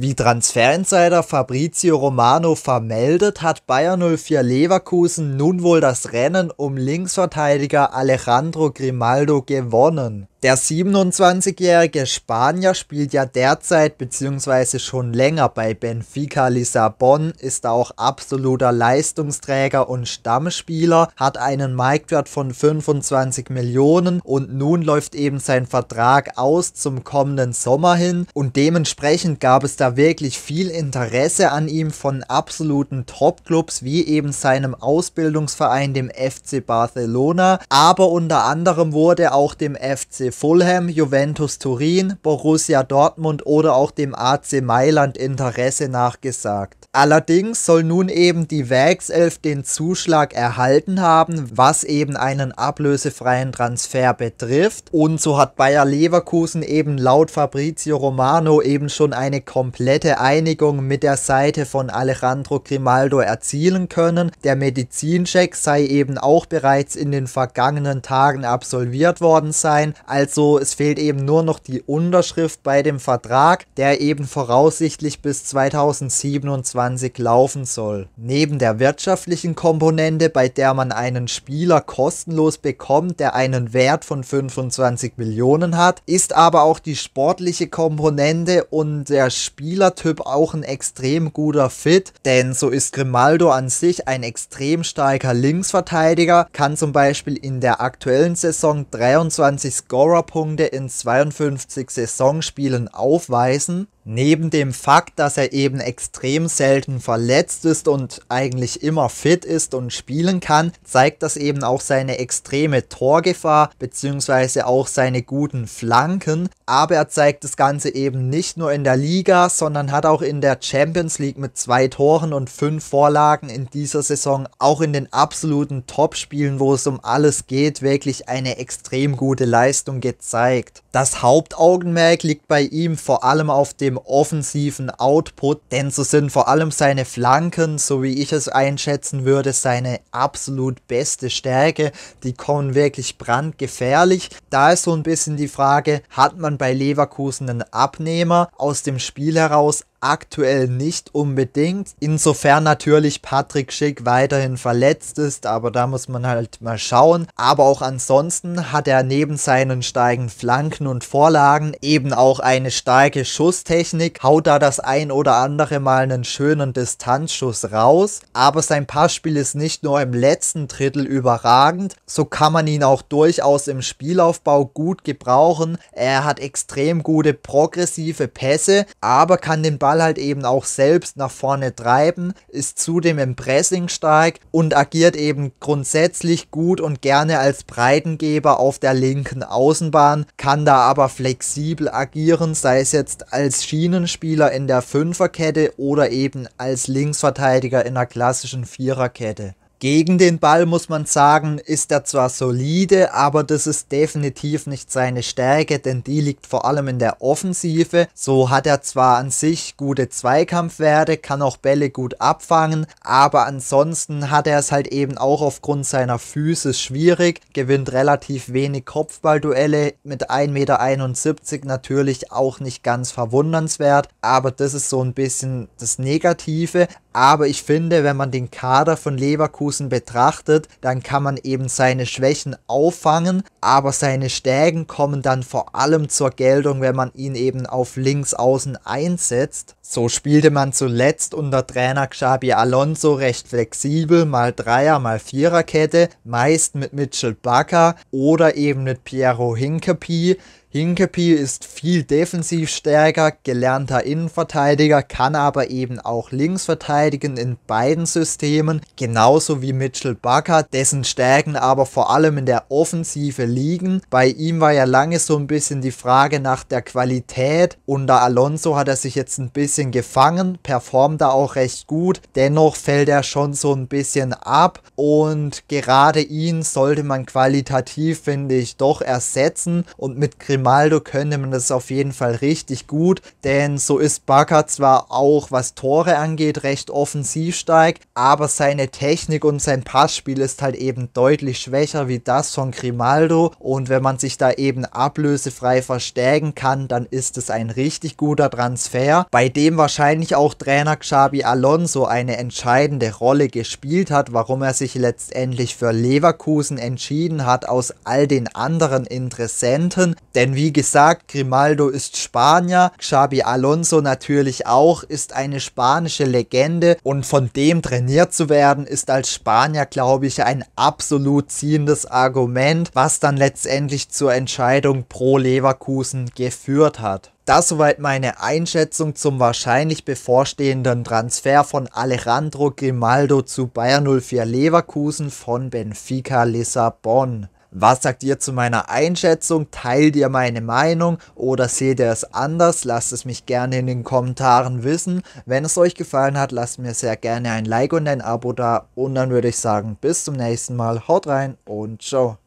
Wie Transferinsider Fabrizio Romano vermeldet, hat Bayern 04 Leverkusen nun wohl das Rennen um Linksverteidiger Alejandro Grimaldo gewonnen. Der 27-jährige Spanier spielt ja derzeit bzw. schon länger bei Benfica Lissabon, ist auch absoluter Leistungsträger und Stammspieler, hat einen Marktwert von 25 Millionen und nun läuft eben sein Vertrag aus zum kommenden Sommer hin und dementsprechend gab es da wirklich viel Interesse an ihm von absoluten Top-Clubs wie eben seinem Ausbildungsverein, dem FC Barcelona, aber unter anderem wurde auch dem FC Fulham, Juventus Turin, Borussia Dortmund oder auch dem AC Mailand Interesse nachgesagt. Allerdings soll nun eben die Werkself den Zuschlag erhalten haben, was eben einen ablösefreien Transfer betrifft. Und so hat Bayer Leverkusen eben laut Fabrizio Romano eben schon eine komplette Einigung mit der Seite von Alejandro Grimaldo erzielen können. Der Medizincheck sei eben auch bereits in den vergangenen Tagen absolviert worden sein. Also es fehlt eben nur noch die Unterschrift bei dem Vertrag, der eben voraussichtlich bis 2027 laufen soll. Neben der wirtschaftlichen Komponente, bei der man einen Spieler kostenlos bekommt, der einen Wert von 25 Millionen hat, ist aber auch die sportliche Komponente und der Spielertyp auch ein extrem guter Fit, denn so ist Grimaldo an sich ein extrem starker Linksverteidiger, kann zum Beispiel in der aktuellen Saison 23 Scorer Scorerpunkte in 52 Saisonspielen aufweisen Neben dem Fakt, dass er eben extrem selten verletzt ist und eigentlich immer fit ist und spielen kann, zeigt das eben auch seine extreme Torgefahr bzw. auch seine guten Flanken. Aber er zeigt das Ganze eben nicht nur in der Liga, sondern hat auch in der Champions League mit zwei Toren und fünf Vorlagen in dieser Saison auch in den absoluten Topspielen, wo es um alles geht, wirklich eine extrem gute Leistung gezeigt. Das Hauptaugenmerk liegt bei ihm vor allem auf dem offensiven Output, denn so sind vor allem seine Flanken, so wie ich es einschätzen würde, seine absolut beste Stärke. Die kommen wirklich brandgefährlich. Da ist so ein bisschen die Frage, hat man bei Leverkusen einen Abnehmer aus dem Spiel heraus, aktuell nicht unbedingt. Insofern natürlich Patrick Schick weiterhin verletzt ist, aber da muss man halt mal schauen. Aber auch ansonsten hat er neben seinen steigen Flanken und Vorlagen eben auch eine starke Schusstechnik, haut da das ein oder andere Mal einen schönen Distanzschuss raus. Aber sein Passspiel ist nicht nur im letzten Drittel überragend, so kann man ihn auch durchaus im Spielaufbau gut gebrauchen. Er hat extrem gute progressive Pässe, aber kann den Ball Ball halt eben auch selbst nach vorne treiben, ist zudem im Pressing stark und agiert eben grundsätzlich gut und gerne als Breitengeber auf der linken Außenbahn, kann da aber flexibel agieren, sei es jetzt als Schienenspieler in der Fünferkette oder eben als Linksverteidiger in der klassischen Viererkette. Gegen den Ball muss man sagen, ist er zwar solide, aber das ist definitiv nicht seine Stärke, denn die liegt vor allem in der Offensive. So hat er zwar an sich gute Zweikampfwerte, kann auch Bälle gut abfangen, aber ansonsten hat er es halt eben auch aufgrund seiner Füße schwierig, gewinnt relativ wenig Kopfballduelle, mit 1,71 Meter natürlich auch nicht ganz verwundernswert, aber das ist so ein bisschen das Negative. Aber ich finde, wenn man den Kader von Leverkusen betrachtet, dann kann man eben seine Schwächen auffangen, aber seine Stärken kommen dann vor allem zur Geltung, wenn man ihn eben auf links außen einsetzt. So spielte man zuletzt unter Trainer Xabi Alonso recht flexibel, mal Dreier, mal Viererkette, meist mit Mitchell Bakker oder eben mit Piero Hinkepie. Hinkepie ist viel defensiv stärker, gelernter Innenverteidiger, kann aber eben auch links verteidigen in beiden Systemen, genauso wie Mitchell Bakker, dessen Stärken aber vor allem in der Offensive liegen. Bei ihm war ja lange so ein bisschen die Frage nach der Qualität. Unter Alonso hat er sich jetzt ein bisschen gefangen, performt da auch recht gut, dennoch fällt er schon so ein bisschen ab und gerade ihn sollte man qualitativ, finde ich, doch ersetzen und mit Krim Grimaldo könnte man das auf jeden Fall richtig gut, denn so ist Barca zwar auch, was Tore angeht, recht offensiv stark, aber seine Technik und sein Passspiel ist halt eben deutlich schwächer wie das von Grimaldo und wenn man sich da eben ablösefrei verstärken kann, dann ist es ein richtig guter Transfer, bei dem wahrscheinlich auch Trainer Xabi Alonso eine entscheidende Rolle gespielt hat, warum er sich letztendlich für Leverkusen entschieden hat aus all den anderen Interessenten, denn denn wie gesagt, Grimaldo ist Spanier, Xabi Alonso natürlich auch, ist eine spanische Legende und von dem trainiert zu werden, ist als Spanier, glaube ich, ein absolut ziehendes Argument, was dann letztendlich zur Entscheidung pro Leverkusen geführt hat. Das soweit meine Einschätzung zum wahrscheinlich bevorstehenden Transfer von Alejandro Grimaldo zu Bayern 04 Leverkusen von Benfica Lissabon. Was sagt ihr zu meiner Einschätzung? Teilt ihr meine Meinung oder seht ihr es anders? Lasst es mich gerne in den Kommentaren wissen. Wenn es euch gefallen hat, lasst mir sehr gerne ein Like und ein Abo da. Und dann würde ich sagen, bis zum nächsten Mal. Haut rein und ciao.